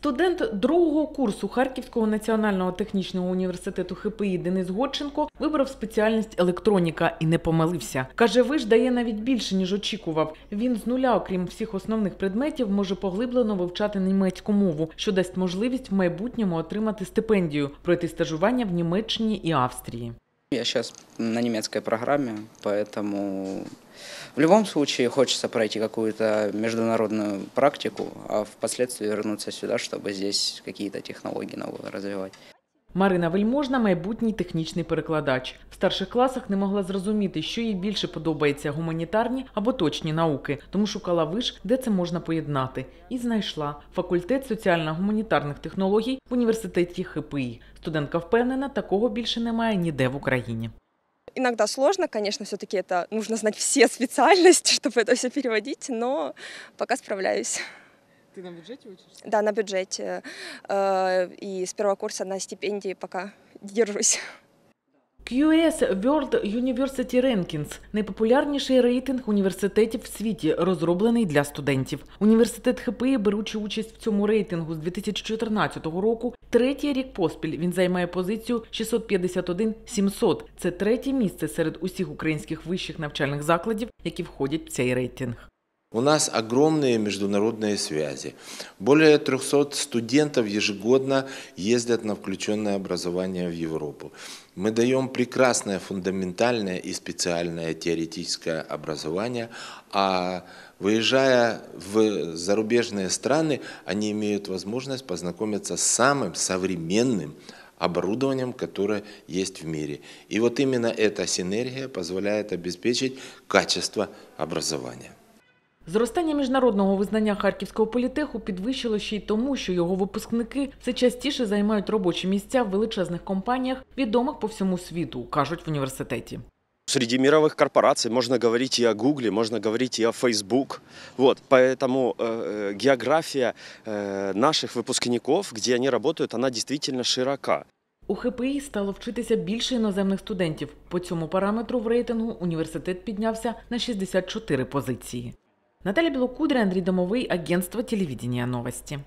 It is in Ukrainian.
Студент другого курсу Харківського національного технічного університету ХПІ Денис Годченко вибрав спеціальність електроніка і не помилився. Каже, виш дає навіть більше ніж очікував. Він з нуля, окрім всіх основних предметів, може поглиблено вивчати німецьку мову, що дасть можливість в майбутньому отримати стипендію, пройти стажування в Німеччині і Австрії. Я сейчас на немецкой программе, поэтому в любом случае хочется пройти какую-то международную практику, а впоследствии вернуться сюда, чтобы здесь какие-то технологии новые развивать. Марина Вельможна майбутній технічний перекладач. В старших класах не могла зрозуміти, що їй більше подобається гуманітарні або точні науки, тому шукала виш, де це можна поєднати, і знайшла факультет соціально-гуманітарних технологій в університеті ХПІ. Студентка впевнена, такого більше немає ніде в Україні. Иногда сложно, конечно, все-таки это нужно знать все специальности, чтобы это все переводить, но пока справляюсь. Ты на бюджеті учишься? Да, на бюджеті і э, з первого курсу на стипендії поки держусь. QS World University Rankings – найпопулярніший рейтинг університетів в світі, розроблений для студентів. Університет ХПІ, беручи участь в цьому рейтингу з 2014 року, третій рік поспіль він займає позицію 651-700. Це третє місце серед усіх українських вищих навчальних закладів, які входять в цей рейтинг. У нас огромные международные связи. Более 300 студентов ежегодно ездят на включенное образование в Европу. Мы даем прекрасное фундаментальное и специальное теоретическое образование, а выезжая в зарубежные страны, они имеют возможность познакомиться с самым современным оборудованием, которое есть в мире. И вот именно эта синергия позволяет обеспечить качество образования. Зростання міжнародного визнання харківського політеху підвищило ще й тому, що його випускники все частіше займають робочі місця в величезних компаніях, відомих по всьому світу, кажуть в університеті. Среди мировых корпораций можно говорить и о Гугле, можно говорить и о Facebook. Вот, поэтому э, э география э, наших выпускников, где они работают, она действительно широка. У ХПІ стало вчитися більше іноземних студентів. По цьому параметру в рейтингу університет піднявся на 64 позиції. Наталья Белокудра, Андрей Домовый, агентство телевидения новости.